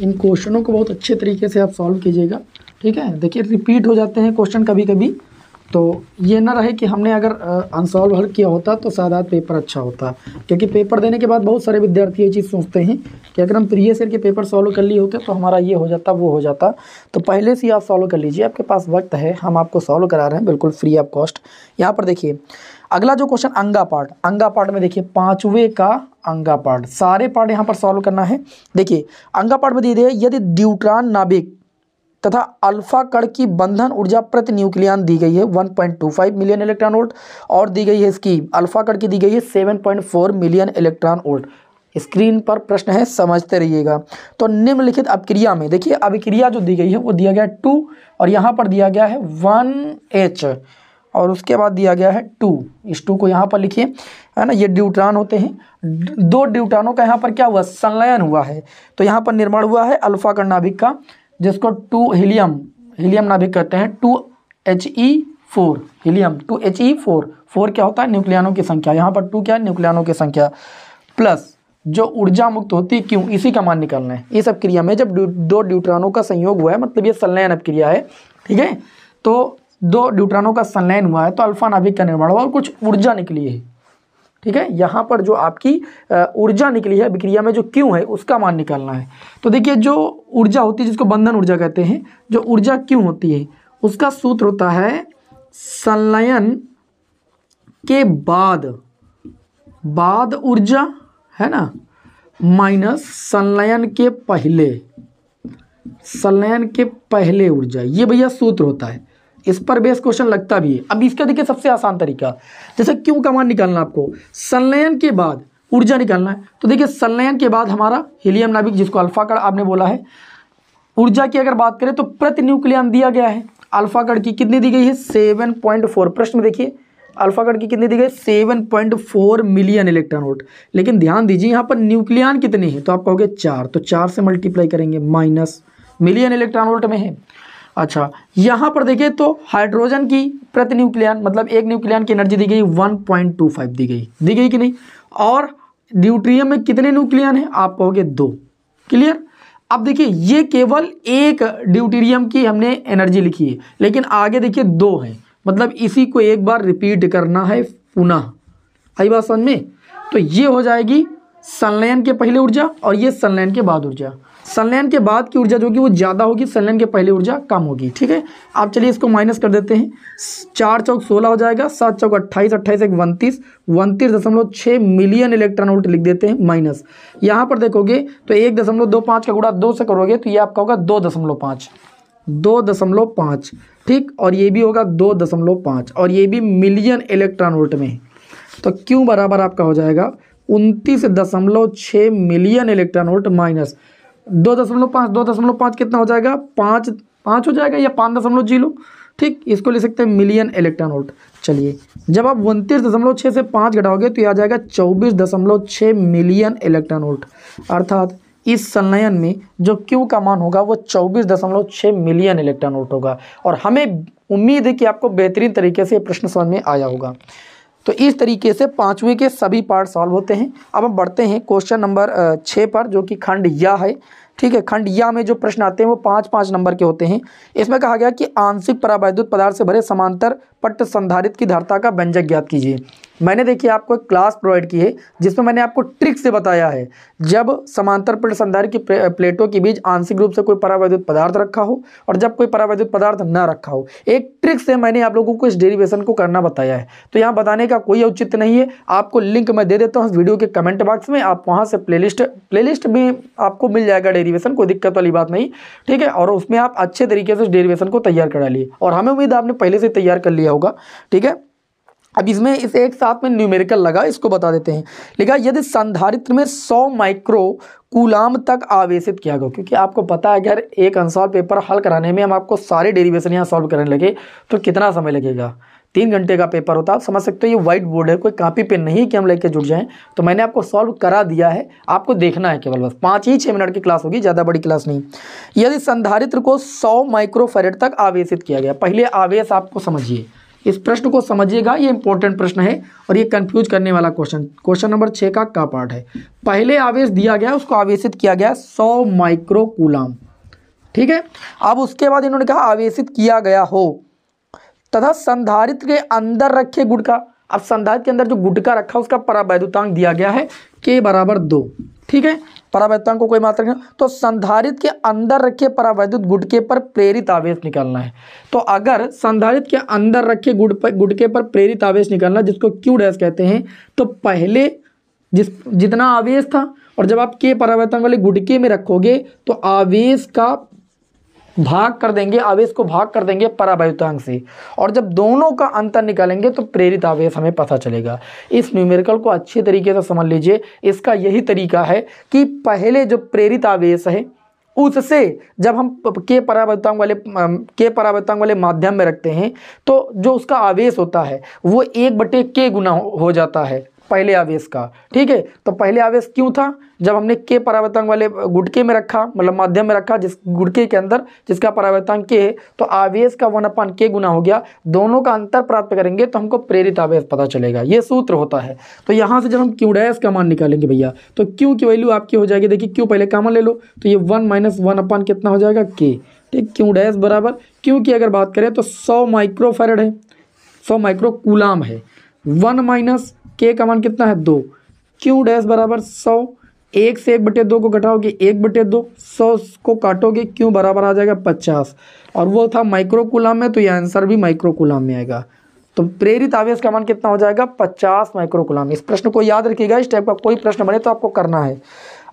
इन क्वेश्चनों को बहुत अच्छे तरीके से आप सॉल्व कीजिएगा ठीक है देखिए रिपीट हो जाते हैं क्वेश्चन कभी कभी तो ये ना रहे कि हमने अगर अनसॉल्व हल किया होता तो शायद पेपर अच्छा होता क्योंकि पेपर देने के बाद बहुत सारे विद्यार्थी ये चीज़ सोचते हैं कि अगर हम प्रीवियस सर के पेपर सॉल्व कर लिए होते तो हमारा ये हो जाता वो हो जाता तो पहले से आप सॉल्व कर लीजिए आपके पास वक्त है हम आपको सॉल्व करा रहे हैं बिल्कुल फ्री ऑफ कॉस्ट यहाँ पर देखिए अगला जो क्वेश्चन अंगा पार्ट अंगा पार्ट में देखिए पाँचवें का अंगा पार्ट सारे पार्ट यहाँ पर सॉल्व करना है देखिए अंगा पार्ट में दे दिए यदि ड्यूट्रान नाभिक तथा अल्फा कण की बंधन ऊर्जा प्रति न्यूक्लियन दी गई है 1.25 मिलियन इलेक्ट्रॉन वोल्ट और दी गई है इसकी अल्फा कण की दी गई है 7.4 मिलियन इलेक्ट्रॉन वोल्ट स्क्रीन पर प्रश्न है समझते रहिएगा तो निम्नलिखित अभिक्रिया में देखिए अभिक्रिया जो दी गई है वो दिया गया है टू और यहाँ पर दिया गया है वन एच और उसके बाद दिया गया है टू इस टू को यहाँ पर लिखिए है ना ये ड्यूट्रॉन होते हैं दो ड्यूट्रॉनों का यहाँ पर क्या हुआ संलयन हुआ है तो यहाँ पर निर्माण हुआ है अल्फा कर्णाभिक का जिसको टू हीलियम हीलियम नाभिक कहते हैं two H E four helium two H E four four क्या होता है न्यूक्लियानों की संख्या यहाँ पर टू क्या है न्यूक्लियानों की संख्या प्लस जो ऊर्जा मुक्त होती है क्यों इसी का मान निकालना है इस अपक्रिया में जब दो ड्यूट्रानों का संयोग हुआ है मतलब ये संलयन अपक्रिया है ठीक है तो दो ड्यूट्रानों का संलयन हुआ है तो अल्फा नाभिक का निर्माण हुआ और कुछ ऊर्जा निकली है ठीक है यहाँ पर जो आपकी ऊर्जा निकली है विक्रिया में जो क्यों है उसका मान निकालना है तो देखिए जो ऊर्जा होती है जिसको बंधन ऊर्जा कहते हैं जो ऊर्जा क्यों होती है उसका सूत्र होता है संलयन के बाद बाद ऊर्जा है ना माइनस संलयन के पहले संलयन के पहले ऊर्जा ये भैया सूत्र होता है इस पर बेस क्वेश्चन लगता भी है अब इसका देखिए सबसे आसान तरीका जैसे क्यों का मान निकालना आपको संलयन के बाद ऊर्जा निकालना है तो देखिए संलयन के बाद हमारा हीलियम नाभिक जिसको अल्फा कण आपने बोला है ऊर्जा की अगर बात करें तो प्रति न्यूक्लियन दिया गया है अल्फा कण की कितनी दी गई है सेवन पॉइंट फोर प्रश्न में देखिए अल्फा कण की कितनी दी गई seven point four million electron volt लेकिन ध्यान दीजिए यहाँ पर न्यूक्लियन कितनी है तो आप कहोगे चार तो चार से मल्टीप्लाई करेंगे माइनस मिलियन इलेक्ट्रॉन वोल्ट में है अच्छा यहाँ पर देखिए तो हाइड्रोजन की प्रति न्यूक्लियन मतलब एक न्यूक्लियन की एनर्जी दी गई 1.25 दी गई दी गई कि नहीं और ड्यूट्रियम में कितने न्यूक्लियन है आप कहोगे दो क्लियर अब देखिए ये केवल एक ड्यूटीरियम की हमने एनर्जी लिखी है लेकिन आगे देखिए दो है मतलब इसी को एक बार रिपीट करना है पुनः आई बात समझ में तो ये हो जाएगी सनलैन के पहले ऊर्जा और ये सनलैन के बाद ऊर्जा सनलाइन के बाद की ऊर्जा जो होगी वो ज़्यादा होगी सनलाइन के पहले ऊर्जा कम होगी ठीक है आप चलिए इसको माइनस कर देते हैं चार चौक सोलह हो जाएगा सात चौक अट्ठाईस अट्ठाईस एक उनतीस उनतीस दशमलव छः मिलियन इलेक्ट्रॉन वोल्ट लिख देते हैं माइनस यहाँ पर देखोगे तो एक दशमलव दो पाँच का गुड़ा दो से करोगे तो ये आपका होगा दो दशमलव पाँच दो दशमलव पाँच ठीक और ये भी होगा दो दशमलव पाँच और ये भी मिलियन इलेक्ट्रॉन वोल्ट में तो क्यों बराबर आपका हो जाएगा उनतीस दशमलव छः मिलियन इलेक्ट्रॉन वोल्ट माइनस दो दशमलव पाँच दो दशमलव पाँच कितना हो जाएगा पाँच पाँच हो जाएगा या पाँच दशमलव जीरो ठीक इसको ले सकते हैं मिलियन इलेक्ट्रॉन वोल्ट चलिए जब आप उनतीस दशमलव छः से पाँच घटाओगे तो यह आ जाएगा चौबीस दशमलव छः मिलियन इलेक्ट्रॉन वोल्ट अर्थात इस संलयन में जो Q का मान होगा वो चौबीस दशमलव छः मिलियन इलेक्ट्रॉन वोल्ट होगा और हमें उम्मीद है कि आपको बेहतरीन तरीके से प्रश्न समझ में आया होगा तो इस तरीके से पाँचवें के सभी पार्ट सॉल्व होते हैं अब हम बढ़ते हैं क्वेश्चन नंबर छः पर जो कि खंड यह है ठीक है खंड या में जो प्रश्न आते हैं वो पाँच पाँच नंबर के होते हैं इसमें कहा गया कि आंशिक परावैद्युत पदार्थ से भरे समांतर पट्ट संधारित की धारता का व्यंजक ज्ञात कीजिए मैंने देखिए आपको एक क्लास प्रोवाइड की है जिसमें मैंने आपको ट्रिक से बताया है जब समांतर प्लेट संधार की प्लेटों के बीच आंशिक रूप से कोई परावैद्युत पदार्थ रखा हो और जब कोई परावैद्युत पदार्थ ना रखा हो एक ट्रिक से मैंने आप लोगों को इस डेरिवेशन को करना बताया है तो यहाँ बताने का कोई औचित्य नहीं है आपको लिंक मैं दे देता हूँ वीडियो के कमेंट बॉक्स में आप वहाँ से प्ले लिस्ट भी आपको मिल जाएगा डेरीवेशन कोई दिक्कत वाली बात नहीं ठीक है और उसमें आप अच्छे तरीके से डेरीवेशन को तैयार करा लिए और हमें उम्मीद आपने पहले से तैयार कर लिया होगा ठीक है अब इसमें इस एक साथ में न्यूमेरिकल लगा इसको बता देते हैं लिखा यदि संधारित्र में 100 माइक्रो कूलाम तक आवेशित किया गया क्योंकि आपको पता है अगर एक अनसॉल्व पेपर हल कराने में हम आपको सारे डेरिवेशन यहाँ सॉल्व करने लगे तो कितना समय लगेगा तीन घंटे का पेपर होता आप समझ सकते हो ये व्हाइट बोर्ड है कोई कापी पेन नहीं कि हम लेके जुट जाएं तो मैंने आपको सॉल्व करा दिया है आपको देखना है केवल बस पाँच ही छः मिनट की क्लास होगी ज़्यादा बड़ी क्लास नहीं यदि संधारित्र को सौ माइक्रोफेरेट तक आवेशित किया गया पहले आवेश आपको समझिए इस प्रश्न को समझिएगा ये इंपॉर्टेंट प्रश्न है और ये कंफ्यूज करने वाला क्वेश्चन क्वेश्चन नंबर छः का का पार्ट है पहले आवेश दिया गया उसको आवेशित किया गया सौ माइक्रोकूलाम ठीक है अब उसके बाद इन्होंने कहा आवेशित किया गया हो तथा संधारित के अंदर रखे गुटका अब संधारित के अंदर जो गुटका रखा उसका परावैद्युतांक दिया गया है के बराबर दो ठीक है परावैद्युतांक को कोई मात्रा तो संधारित के अंदर रखे परावैद्युत गुटके पर प्रेरित आवेश निकालना है तो अगर संधारित के अंदर रखे गुट पर गुटके पर प्रेरित आवेश निकालना जिसको क्यू डैश कहते हैं तो पहले जिस जितना आवेश था और जब आप के परावैद्युतांक वाले गुटके में रखोगे तो आवेश का भाग कर देंगे आवेश को भाग कर देंगे परावायुतांक से और जब दोनों का अंतर निकालेंगे तो प्रेरित आवेश हमें पता चलेगा इस न्यूमेरिकल को अच्छे तरीके से समझ लीजिए इसका यही तरीका है कि पहले जो प्रेरित आवेश है उससे जब हम के परावर्तांग वाले के परावर्तांग वाले माध्यम में रखते हैं तो जो उसका आवेश होता है वो एक बटे के गुना हो जाता है पहले आवेश का ठीक है तो पहले आवेश क्यों था जब हमने के परावर्तन वाले गुटके में रखा मतलब माध्यम में रखा जिस गुटके के अंदर जिसका परावर्तन के है तो आवेश का वन अपान के गुना हो गया दोनों का अंतर प्राप्त करेंगे तो हमको प्रेरित आवेश पता चलेगा ये सूत्र होता है तो यहाँ से जब हम क्यू डैश का मान निकालेंगे भैया तो क्यू की वैल्यू आपकी हो जाएगी देखिए क्यों पहले कामन ले लो तो ये वन माइनस वन अपान कितना हो जाएगा के ठीक क्यू डैश बराबर क्यू की अगर बात करें तो सौ माइक्रोफेरड है सौ माइक्रो कूलाम है वन माइनस के का मान कितना है दो क्यू डैश बराबर सौ एक से एक बटे दो को घटाओगे एक बटे दो सौ को काटोगे क्यों बराबर आ जाएगा पचास और वो था माइक्रोकुलाम में तो ये आंसर भी माइक्रोकुलाम में आएगा तो प्रेरित आवेश का मान कितना हो जाएगा पचास माइक्रोकुलाम इस प्रश्न को याद रखिएगा इस टाइप का कोई प्रश्न बने तो आपको करना है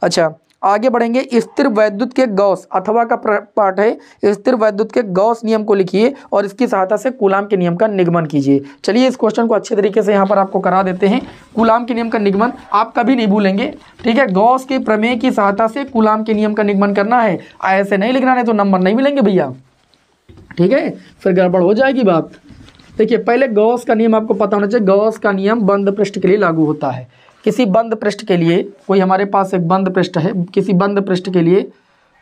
अच्छा आगे बढ़ेंगे स्थिर वैद्युत के गौस अथवा का पाठ है स्थिर वैद्युत के गौस नियम को लिखिए और इसकी सहायता से कुलाम के नियम का निगमन कीजिए चलिए इस क्वेश्चन को अच्छे तरीके से यहाँ पर आपको करा देते हैं कुलाम के नियम का निगमन आप कभी नहीं भूलेंगे ठीक है गौस के प्रमेय की सहायता से कुलाम के नियम का निगमन करना है ऐसे नहीं लिखना है तो नंबर नहीं मिलेंगे भैया ठीक है फिर गड़बड़ हो जाएगी बात देखिए पहले गौस का नियम आपको पता होना चाहिए गौस का नियम बंद पृष्ठ के लिए लागू होता है किसी बंद पृष्ठ के लिए कोई हमारे पास एक बंद पृष्ठ है किसी बंद पृष्ठ के लिए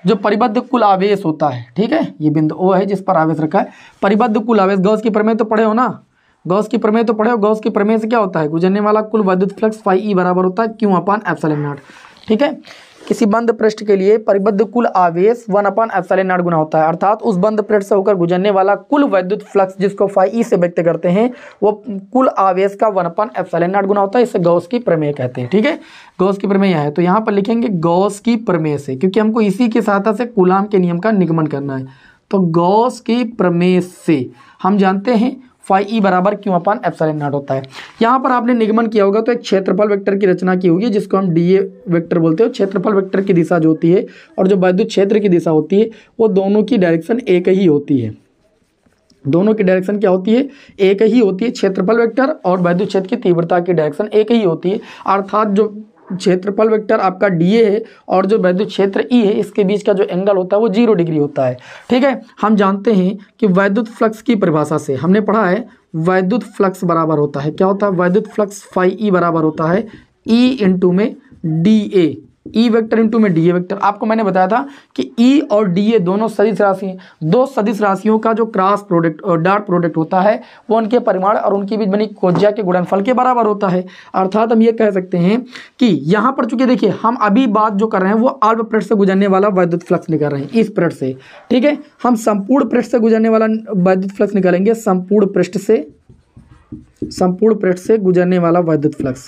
जो परिबद्ध कुल आवेश होता है ठीक है ये बिंदु ओ है जिस पर आवेश रखा है परिबद्ध कुल आवेश गौस की प्रमेय तो पढ़े हो ना गौस की प्रमेय तो पढ़े हो गौस की प्रमेय से क्या होता है गुजरने वाला कुल वैद्युत फ्लक्स फाइव ई e बराबर होता है क्यों अपान एफ नॉट ठीक है किसी बंद पृष्ठ के लिए परिबद्ध कुल आवेश वन अपन एप्सलन आठ गुना होता है अर्थात उस बंद पृष्ठ से होकर गुजरने वाला कुल वैद्युत फ्लक्स जिसको फाइव ई e से व्यक्त करते हैं वो कुल आवेश का वन अपन एप्सलन आठ गुना होता है इसे गौस की प्रमेय कहते हैं ठीक है गौस की प्रमेय है तो यहाँ पर लिखेंगे गौस की प्रमेय से क्योंकि हमको इसी की सहायता से कुलाम के नियम का निगमन करना है तो गौस की प्रमेय से हम जानते हैं फाइव ई बराबर क्यू अपान एप्सलन नॉट होता है यहाँ पर आपने निगमन किया होगा तो एक क्षेत्रफल वेक्टर की रचना की होगी जिसको हम डी ए वेक्टर बोलते हैं क्षेत्रफल वेक्टर की दिशा जो होती है और जो वैद्युत क्षेत्र की दिशा होती है वो दोनों की डायरेक्शन एक ही होती है दोनों की डायरेक्शन क्या होती है एक ही होती है क्षेत्रफल वेक्टर और वैद्युत क्षेत्र की तीव्रता की डायरेक्शन एक ही होती है अर्थात जो क्षेत्रफल वेक्टर आपका डीए है और जो वैद्युत क्षेत्र ई e है इसके बीच का जो एंगल होता है वो जीरो डिग्री होता है ठीक है हम जानते हैं कि वैद्युत फ्लक्स की परिभाषा से हमने पढ़ा है वैद्युत फ्लक्स बराबर होता है क्या होता है वैद्युत फ्लक्स फाइव ई e बराबर होता है ई e इंटू में D A E vector into में डी ए वैक्टर आपको मैंने बताया था कि ई e और डी ए दोनों सदिश राशि हैं दो सदिश राशियों का जो क्रॉस प्रोडक्ट और प्रोडक्ट होता है वो उनके परिमाण और उनके बीच बनी कोज्या के गुणनफल के बराबर होता है अर्थात हम ये कह सकते हैं कि यहाँ पर चूंकि देखिए हम अभी बात जो कर रहे हैं वो अल्प प्रेट से गुजरने वाला वैद्युत फ्लक्स निकाल रहे हैं इस प्रेट से ठीक है हम संपूर्ण पृष्ठ से गुजरने वाला वैद्युत फ्लक्स निकालेंगे संपूर्ण पृष्ठ से संपूर्ण प्लेट से गुजरने वाला वैद्युत फ्लक्स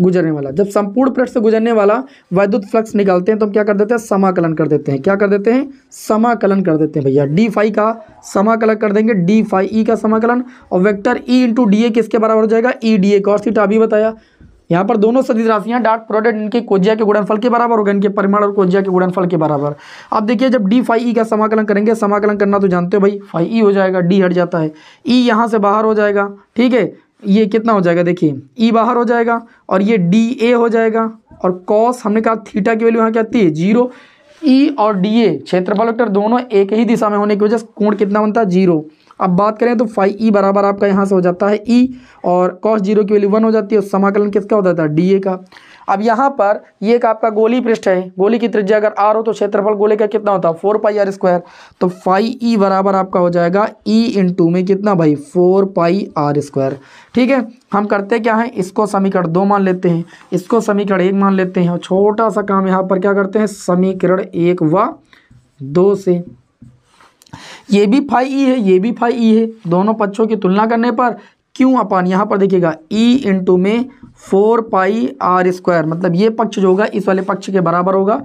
गुजरने वाला जब संपूर्ण प्लेट से गुजरने वाला वैद्युत फ्लक्स निकालते हैं तो हम क्या कर देते हैं समाकलन कर देते हैं क्या कर देते हैं समाकलन कर देते हैं भैया डी फाई का समाकलन कर देंगे डी फाई ई का समाकलन और vector E into D A किसके बराबर हो जाएगा E D A cos theta अभी बताया यहाँ पर दोनों सदी राशियां डार्क प्रोडक्ट इनके कोजिया के गुणनफल के बराबर होगा इनके परिमाण और कोजिया के गुणनफल के बराबर अब देखिए जब डी फाई ई का समाकलन करेंगे समाकलन करना तो जानते हो भाई फाई ई e हो जाएगा डी हट जाता है ई e यहाँ से बाहर हो जाएगा ठीक है ये कितना हो जाएगा देखिए ई e बाहर हो जाएगा और ये डी ए हो जाएगा और कॉस हमने कहा थीटा की वैल्यू यहाँ क्या आती है जीरो ई और डी ए क्षेत्रफल वेक्टर दोनों एक ही दिशा में होने की वजह से कोण कितना बनता है जीरो अब बात करें तो फाइव ई बराबर आपका यहाँ से हो जाता है ई और कॉस जीरो की वैल्यू वन हो जाती है और समाकलन किसका हो जाता है डी ए का अब यहाँ पर ये एक आपका गोली पृष्ठ है गोली की त्रिज्या अगर आर हो तो क्षेत्रफल गोले का कितना होता है फोर पाई आर स्क्वायर तो फाइव ई बराबर आपका हो जाएगा ई इन टू में कितना भाई फोर पाई आर स्क्वायर ठीक है हम करते क्या है इसको समीकरण दो मान लेते हैं इसको समीकरण एक मान लेते हैं और छोटा सा काम यहाँ पर क्या करते हैं समीकरण एक व दो से ये भी फाई ई है ये भी फाई ई है दोनों पक्षों की तुलना करने पर क्यों अपान यहाँ पर देखिएगा ई e इंटू में फोर पाई आर स्क्वायर मतलब ये पक्ष जो होगा इस वाले पक्ष के बराबर होगा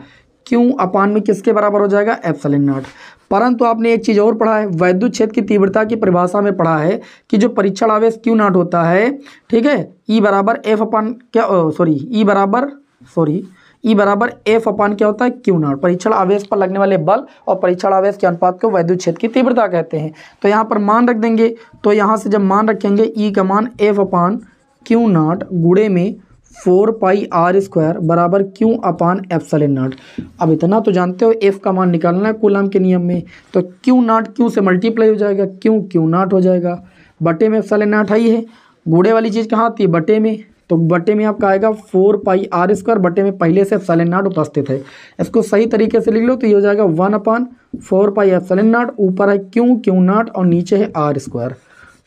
क्यों अपान में किसके बराबर हो जाएगा एप्सलिन नॉट परंतु आपने एक चीज़ और पढ़ा है वैद्युत क्षेत्र की तीव्रता की परिभाषा में पढ़ा है कि जो परीक्षण आवेश क्यों नॉट होता है ठीक है ई e बराबर एफ अपान क्या सॉरी ई e बराबर सॉरी ई बराबर एफ अपान क्या होता है क्यू नॉट परीक्षण आवेश पर लगने वाले बल और परीक्षण आवेश के अनुपात को वैद्युत क्षेत्र की तीव्रता कहते हैं तो यहाँ पर मान रख देंगे तो यहाँ से जब मान रखेंगे ई का मान एफ अपान क्यू नॉट गुड़े में फोर पाई आर स्क्वायर बराबर क्यू अपान एफ एप्सल नॉट अब इतना तो जानते हो एफ का मान निकालना है कुलम के नियम में तो क्यू नॉट क्यू से मल्टीप्लाई हो जाएगा क्यों क्यू नॉट हो जाएगा बटे में एफ एप्सल नॉट आई है गुड़े वाली चीज़ कहाँ आती है बटे में तो बटे में आपका आएगा फोर पाई आर स्क्वायर बटे में पहले से एफसेलन नाट उपस्थित है इसको सही तरीके से लिख लो तो ये हो जाएगा वन अपान फोर पाई एफसेलन नाट ऊपर है क्यों क्यों नाट और नीचे है आर स्क्वायर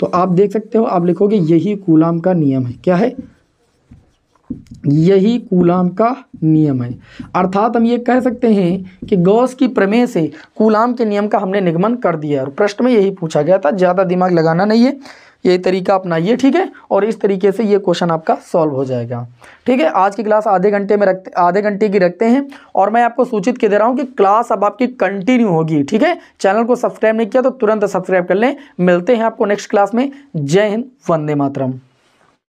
तो आप देख सकते हो आप लिखोगे यही कूलाम का नियम है क्या है यही कूलाम का नियम है अर्थात हम ये कह सकते हैं कि गौस की प्रमेय से कूलाम के नियम का हमने निगमन कर दिया और प्रश्न में यही पूछा गया था ज़्यादा दिमाग लगाना नहीं है ये तरीका अपनाइए ठीक है और इस तरीके से ये क्वेश्चन आपका सॉल्व हो जाएगा ठीक है आज की क्लास आधे घंटे में रखते आधे घंटे की रखते हैं और मैं आपको सूचित के दे रहा हूँ कि क्लास अब आपकी कंटिन्यू होगी ठीक है चैनल को सब्सक्राइब नहीं किया तो तुरंत सब्सक्राइब कर लें मिलते हैं आपको नेक्स्ट क्लास में जय हिंद वंदे मातरम